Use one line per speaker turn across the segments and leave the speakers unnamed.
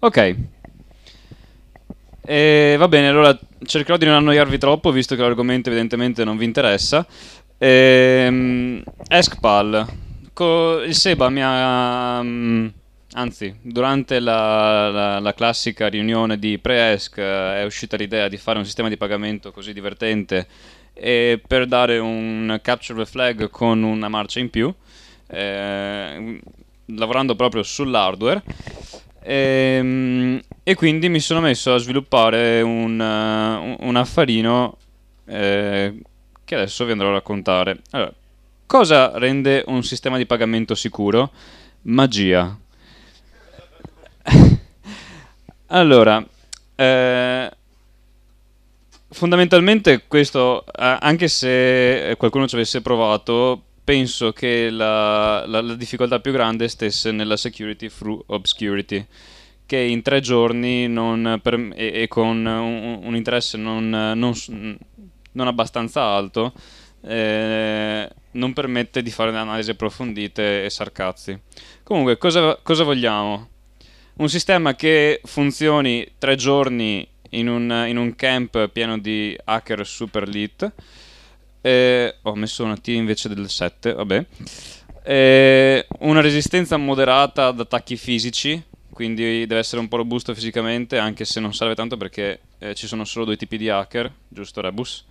Ok. E va bene, allora cercherò di non annoiarvi troppo, visto che l'argomento evidentemente non vi interessa. Ehm, ESCPAL. Co il Seba mi ha... Um, anzi, durante la, la, la, classica riunione di pre-ESC eh, è uscita l'idea di fare un sistema di pagamento così divertente e per dare un capture the flag con una marcia in più, eh, lavorando proprio sull'hardware. E, ehm, e, quindi mi sono messo a sviluppare eh, un, un affarino eh, che adesso vi andrò a raccontare. Allora, cosa rende un sistema di pagamento sicuro? Magia. allora, eh, fondamentalmente questo, eh, anche se qualcuno ci avesse provato, penso che la, la, la difficoltà più grande stesse nella security through obscurity che in tre giorni per, e, e, con un, un interesse non, non, non, abbastanza alto eh, non permette di fare analisi approfondite e sarcazzi. Comunque, cosa, cosa, vogliamo? Un sistema che funzioni tre giorni in un, in un camp pieno di hacker super elite eh, ho messo una T invece del 7, vabbè. Eh, una resistenza moderata ad attacchi fisici, quindi deve essere un po' robusto fisicamente, anche se non serve tanto perché eh, ci sono solo due tipi di hacker, giusto Rebus?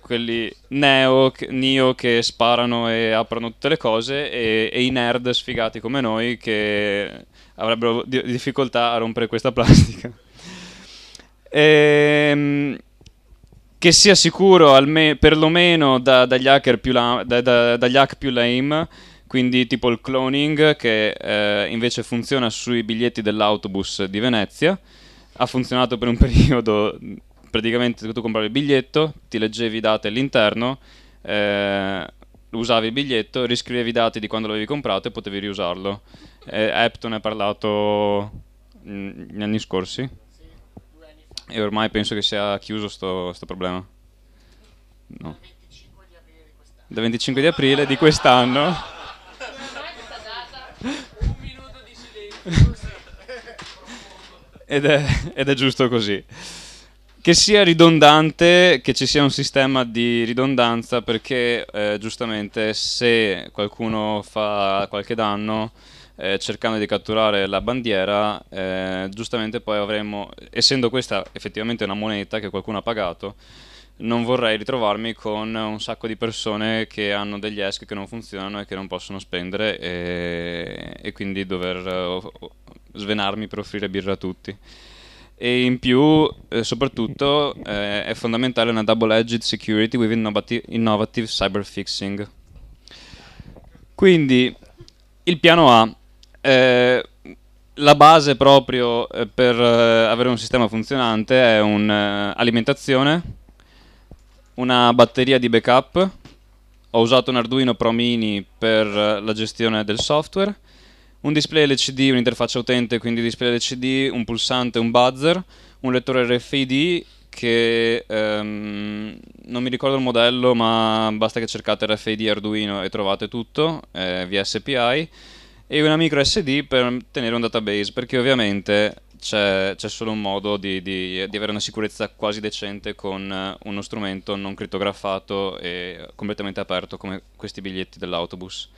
Quelli neo, neo che sparano e aprono tutte le cose e, e i nerd sfigati come noi che avrebbero di- difficoltà a rompere questa plastica. Ehm che sia sicuro alme- perlomeno da, dagli, hacker più la- da, da, dagli hack più lame, quindi tipo il cloning che eh, invece funziona sui biglietti dell'autobus di Venezia, ha funzionato per un periodo, praticamente tu compravi il biglietto, ti leggevi i dati all'interno, eh, usavi il biglietto, riscrivevi i dati di quando l'avevi comprato e potevi riusarlo. Eh, Epton ha parlato mm, negli anni scorsi. E ormai penso che sia chiuso questo problema. No. Da 25 di aprile di quest'anno. Un minuto di silenzio. Ed è, ed è giusto così che sia ridondante, che ci sia un sistema di ridondanza, perché eh, giustamente se qualcuno fa qualche danno eh, cercando di catturare la bandiera, eh, giustamente poi avremmo, essendo questa effettivamente una moneta che qualcuno ha pagato, non vorrei ritrovarmi con un sacco di persone che hanno degli ESC che non funzionano e che non possono spendere e, e quindi dover svenarmi per offrire birra a tutti e in più eh, soprattutto eh, è fondamentale una double-edged security with innovative cyber fixing. Quindi il piano A eh, la base proprio eh, per eh, avere un sistema funzionante è un'alimentazione, una batteria di backup, ho usato un Arduino Pro Mini per la gestione del software, un display LCD, un'interfaccia utente, quindi display LCD, un pulsante, un buzzer, un lettore RFID che ehm, non mi ricordo il modello ma basta che cercate RFID Arduino e trovate tutto, eh, via SPI e una micro SD per tenere un database, perché ovviamente c'è, solo un modo di, di, di, avere una sicurezza quasi decente con eh, uno strumento non crittografato e completamente aperto come questi biglietti dell'autobus.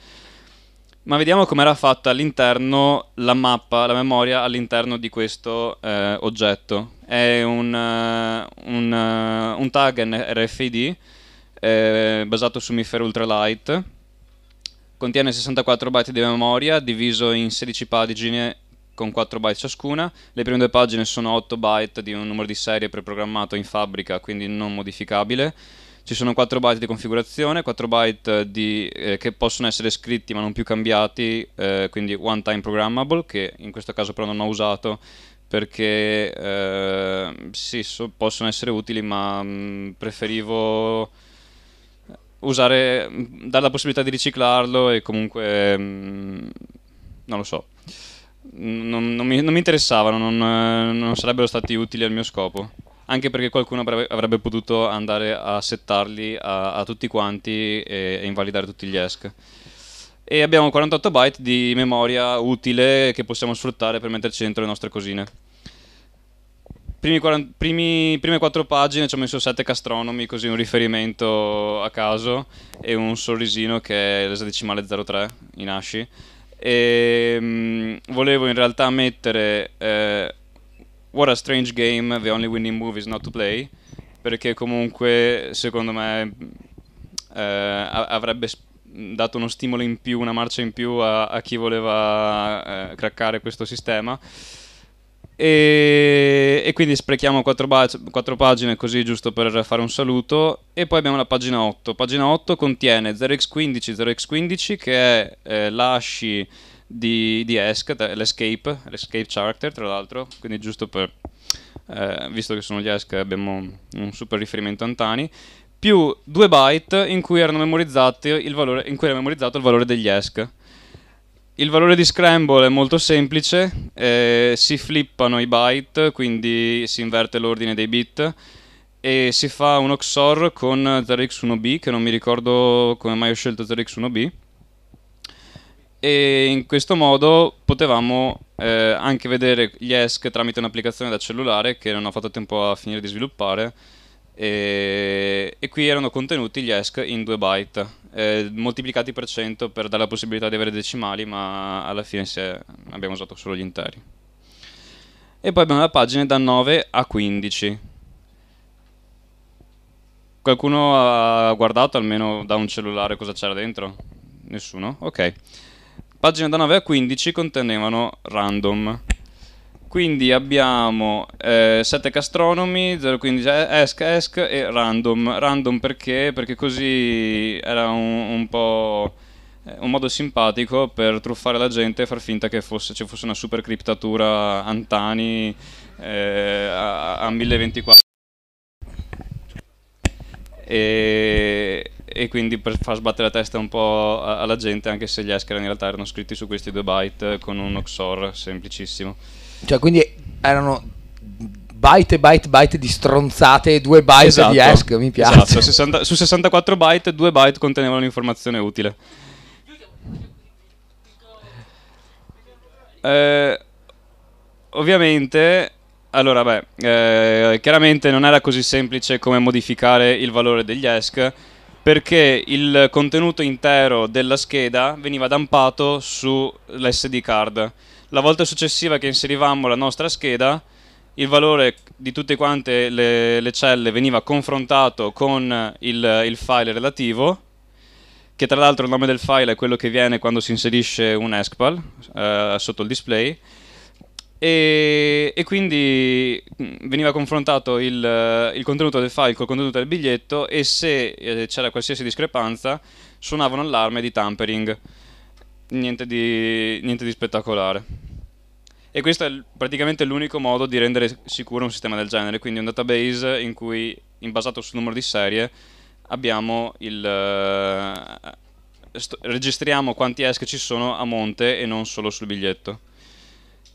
Ma vediamo com'era fatta all'interno la mappa, la memoria all'interno di questo eh, oggetto. È un, eh, un, eh, un tag RFID eh, basato su Mifer Ultralight Contiene 64 byte di memoria diviso in 16 pagine con 4 byte ciascuna. Le prime due pagine sono 8 byte di un numero di serie preprogrammato in fabbrica, quindi non modificabile. Ci sono 4 byte di configurazione, 4 byte di, eh, che possono essere scritti ma non più cambiati, eh, quindi one time programmable, che in questo caso però non ho usato perché eh, sì, so, possono essere utili ma mh, mm, preferivo usare, mm, dare la possibilità di riciclarlo e comunque, mm, non lo so, non, non, mi, non mi, interessavano, non, non, sarebbero stati utili al mio scopo. Anche perché qualcuno avrebbe, avrebbe potuto andare a settarli a, a tutti quanti e, e, invalidare tutti gli ESC. E abbiamo 48 byte di memoria utile che possiamo sfruttare per metterci dentro le nostre cosine primi primi, prime quattro pagine ci ho messo sette castronomi, così un riferimento a caso e un sorrisino che è l'esadecimale 03 in asci. E, ehm, mh, volevo in realtà mettere eh, What a strange game, the only winning movie is not to play, perché comunque secondo me eh, avrebbe dato uno stimolo in più, una marcia in più a, a chi voleva eh, craccare questo sistema e, e, quindi sprechiamo quattro, ba- quattro, pagine così giusto per fare un saluto e poi abbiamo la pagina 8 pagina 8 contiene 0x15 0x15 che è eh, l'asci di, di ESC l'escape, l'escape character tra l'altro quindi giusto per eh, visto che sono gli ESC abbiamo un super riferimento Antani più 2 byte in cui, erano memorizzati il valore, in cui era memorizzato il valore degli ESC il valore di scramble è molto semplice, eh, si flippano i byte, quindi si inverte l'ordine dei bit e si fa un XOR con 0x1b, che non mi ricordo come mai ho scelto 0x1b e in questo modo potevamo eh, anche vedere gli ESC tramite un'applicazione da cellulare che non ho fatto tempo a finire di sviluppare e, e, qui erano contenuti gli ESC in 2 byte, eh, moltiplicati per 100 per dare la possibilità di avere decimali, ma alla fine è, abbiamo usato solo gli interi. E poi abbiamo la pagina da 9 a 15. Qualcuno ha guardato almeno da un cellulare cosa c'era dentro? Nessuno? Ok. Pagina da 9 a 15 contenevano random. Quindi abbiamo eh, 7 castronomi, 015 esc esc e random. Random perché? Perché così era un, un po' eh, un modo simpatico per truffare la gente e far finta che fosse, ci fosse una super criptatura Antani eh, a, a, 1024 e, e, quindi per far sbattere la testa un po' alla gente anche se gli escher in realtà erano scritti su questi due byte con un XOR semplicissimo cioè, quindi erano byte byte byte di stronzate due byte esatto, di ESC, mi esatto, piace. Esatto, 60, su 64 byte, due byte contenevano l'informazione utile. Eh, ovviamente, allora beh, eh, chiaramente non era così semplice come modificare il valore degli ESC perché il contenuto intero della scheda veniva dampato sull'SD card la volta successiva che inserivamo la nostra scheda, il valore di tutte quante le, le celle veniva confrontato con il, il file relativo, che tra l'altro il nome del file è quello che viene quando si inserisce un ESCPAL eh, sotto il display, e, e, quindi mm, veniva confrontato il, il, contenuto del file col contenuto del biglietto e se eh, c'era qualsiasi discrepanza suonava un allarme di tampering niente di, niente di spettacolare. E questo è praticamente l'unico modo di rendere sicuro un sistema del genere, quindi un database in cui, in basato sul numero di serie, abbiamo il, eh, registriamo quanti ESC ci sono a monte e non solo sul biglietto.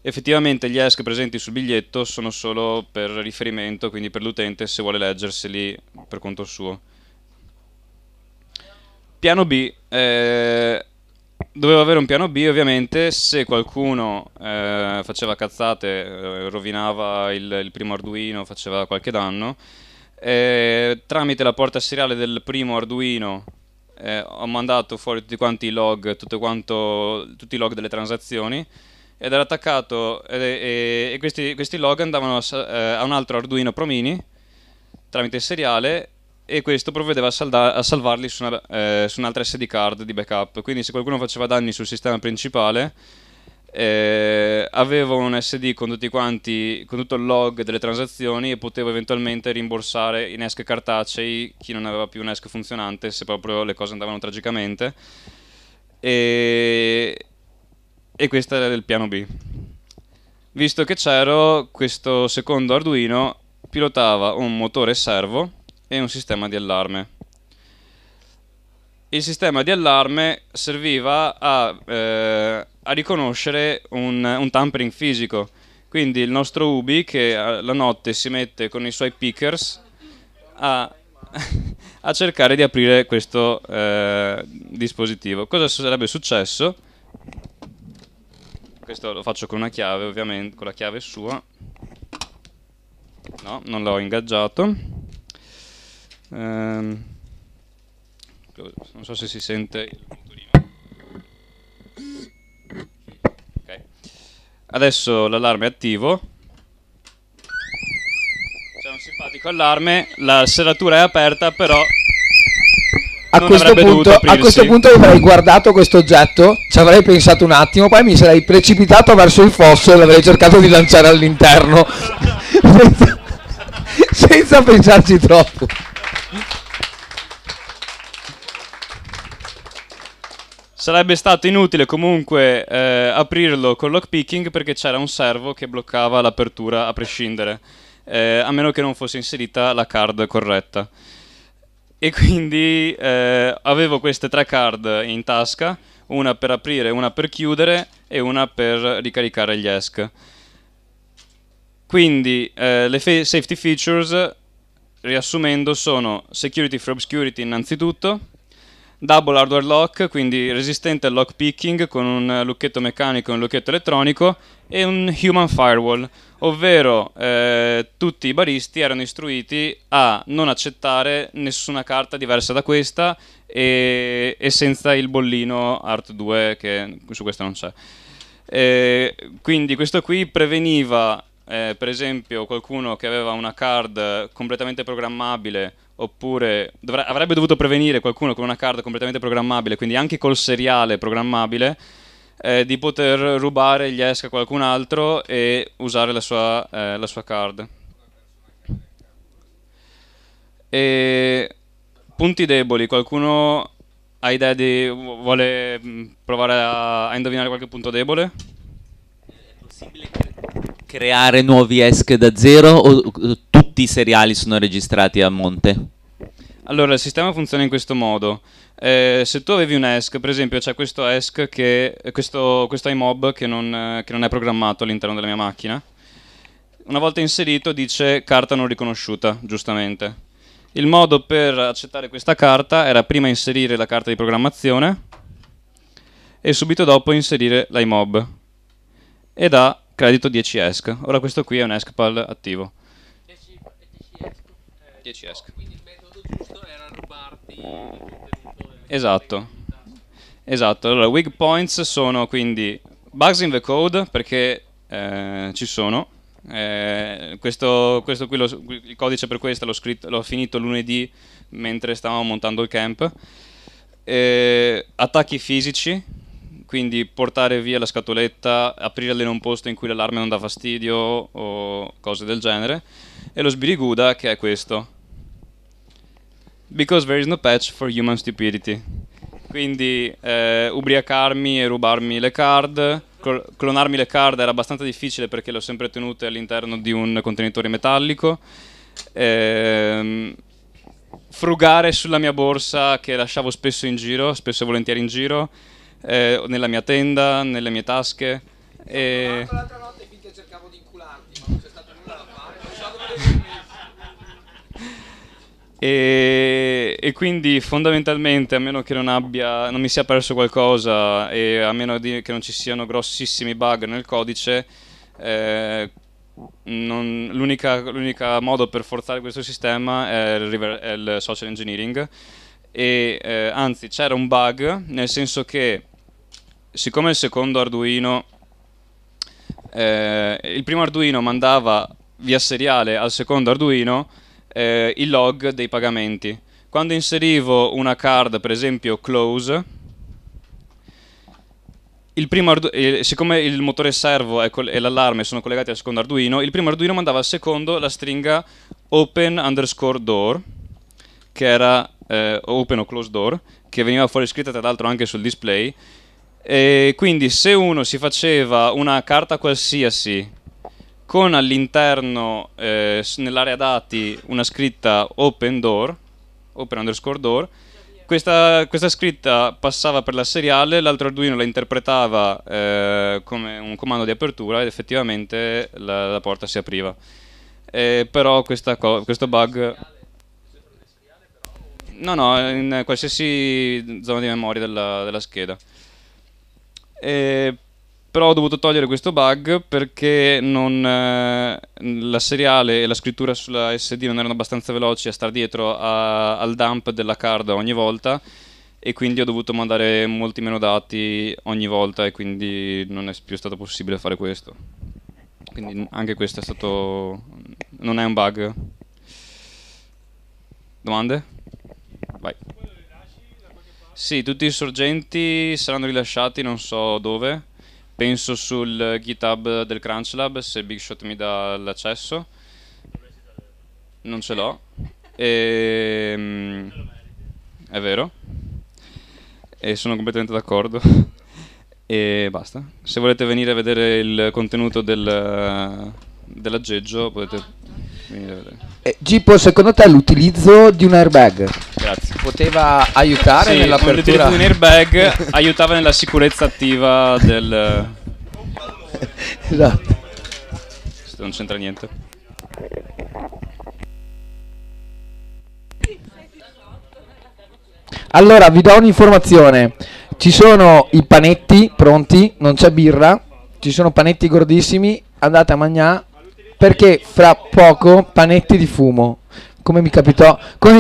Effettivamente gli ESC presenti sul biglietto sono solo per riferimento, quindi per l'utente se vuole leggerseli per conto suo. Piano B eh, dovevo avere un piano B ovviamente se qualcuno eh, faceva cazzate, eh, rovinava il, il, primo Arduino, faceva qualche danno. Eh, tramite la porta seriale del primo Arduino eh, ho mandato fuori tutti quanti i log, quanto, tutti i log delle transazioni ed era attaccato e, questi, questi, log andavano a, eh, a un altro Arduino Promini tramite seriale e questo provvedeva a, salda- a salvarli su, una, eh, su, un'altra SD card di backup. Quindi se qualcuno faceva danni sul sistema principale, eh, aveva un SD con, quanti, con tutto il log delle transazioni e potevo eventualmente rimborsare in ESC cartacei chi non aveva più un ESC funzionante se proprio le cose andavano tragicamente. E, e questo era il piano B. Visto che c'ero, questo secondo Arduino pilotava un motore servo e un sistema di allarme. Il sistema di allarme serviva a, eh, a riconoscere un, un tampering fisico, quindi il nostro Ubi che la notte si mette con i suoi pickers a, a cercare di aprire questo eh, dispositivo. Cosa sarebbe successo? Questo lo faccio con una chiave, ovviamente, con la chiave sua. No, non l'ho ingaggiato. Ehm, non so se si sente il motorino. Okay. Adesso l'allarme è attivo. C'è un simpatico allarme, la serratura è aperta, però a questo, punto, a questo, punto, avrei guardato questo oggetto, ci avrei pensato un attimo, poi mi sarei precipitato verso il fosso e l'avrei cercato di lanciare all'interno senza, senza pensarci troppo. Sarebbe stato inutile comunque eh, aprirlo con lockpicking perché c'era un servo che bloccava l'apertura a prescindere, eh, a meno che non fosse inserita la card corretta. E quindi eh, avevo queste tre card in tasca, una per aprire, una per chiudere e una per ricaricare gli ESC. Quindi eh, le safety features, riassumendo, sono security for obscurity innanzitutto, double hardware lock, quindi resistente al lock picking con un lucchetto meccanico e un lucchetto elettronico e un human firewall, ovvero eh, tutti i baristi erano istruiti a non accettare nessuna carta diversa da questa e, e senza il bollino Art 2 che su questa non c'è. Eh, quindi questo qui preveniva eh, per esempio qualcuno che aveva una card completamente programmabile oppure dovre- avrebbe dovuto prevenire qualcuno con una card completamente programmabile, quindi anche col seriale programmabile, eh, di poter rubare gli esca a qualcun altro e usare la sua, eh, la sua card. E punti deboli, qualcuno ha idea di... vuole mm, provare a, a indovinare qualche punto debole? È possibile creare nuovi esche da zero o tutti i seriali sono registrati a monte? Allora, il sistema funziona in questo modo. Eh, se tu avevi un ESC, per esempio, c'è questo ESC che, questo, questo iMob che non, eh, che non è programmato all'interno della mia macchina. Una volta inserito dice carta non riconosciuta, giustamente. Il modo per accettare questa carta era prima inserire la carta di programmazione e subito dopo inserire l'iMob ed ha credito 10 ESC. Ora questo qui è un ESCPAL attivo e ci esco. Oh, quindi il metodo giusto era rubarti il contenuto delle Esatto. Esatto, allora weak points sono quindi bugs in the code perché eh, ci sono. Eh, questo, questo qui lo, il codice per questo l'ho, finito lunedì mentre stavamo montando il camp. Eh, attacchi fisici, quindi portare via la scatoletta, aprirla in un posto in cui l'allarme non dà fastidio o cose del genere. E lo sbiriguda che è questo because there is no patch for human stupidity. Quindi eh, ubriacarmi e rubarmi le card. Cl- clonarmi le card era abbastanza difficile perché le ho sempre tenute all'interno di un contenitore metallico. Eh, frugare sulla mia borsa che lasciavo spesso in giro, spesso e volentieri in giro, eh, nella mia tenda, nelle mie tasche. E... E, e, quindi fondamentalmente a meno che non, abbia, non mi sia perso qualcosa e a meno che non ci siano grossissimi bug nel codice eh, l'unico modo per forzare questo sistema è il, river, è il social engineering e eh, anzi c'era un bug nel senso che siccome il secondo Arduino eh, il primo Arduino mandava via seriale al secondo Arduino eh, il log dei pagamenti. Quando inserivo una card, per esempio close, il eh, siccome il motore servo e l'allarme sono collegati al secondo Arduino, il primo Arduino mandava al secondo la stringa open underscore door, che era eh, open o close door, che veniva fuori scritta tra l'altro anche sul display. E quindi se uno si faceva una carta qualsiasi con all'interno eh, nell'area dati una scritta open door, open underscore door. Questa, questa scritta passava per la seriale, l'altro Arduino la interpretava eh, come un comando di apertura ed effettivamente la, la porta si apriva. Eh, però questo bug... No, no, in qualsiasi zona di memoria della, della scheda. Eh, però ho dovuto togliere questo bug perché non, eh, la seriale e la scrittura sulla SD non erano abbastanza veloci a stare dietro a, al dump della card ogni volta e quindi ho dovuto mandare molti meno dati ogni volta e quindi non è più stato possibile fare questo. Quindi anche questo è stato... non è un bug. Domande? Vai. Sì, tutti i sorgenti saranno rilasciati, non so dove penso sul GitHub del CrunchLab se Big Shot mi dà l'accesso non ce l'ho e, ehm, è vero e sono completamente d'accordo e basta se volete venire a vedere il contenuto del, dell'aggeggio potete venire a vedere eh, Gippo secondo te l'utilizzo di un airbag poteva aiutare sì, nell'apertura. Con airbag aiutava nella sicurezza attiva del... esatto. Questo non c'entra niente. Allora, vi do un'informazione. Ci sono i panetti pronti, non c'è birra, ci sono panetti gordissimi, andate a mangiare perché fra poco panetti di fumo. Come mi capitò? Come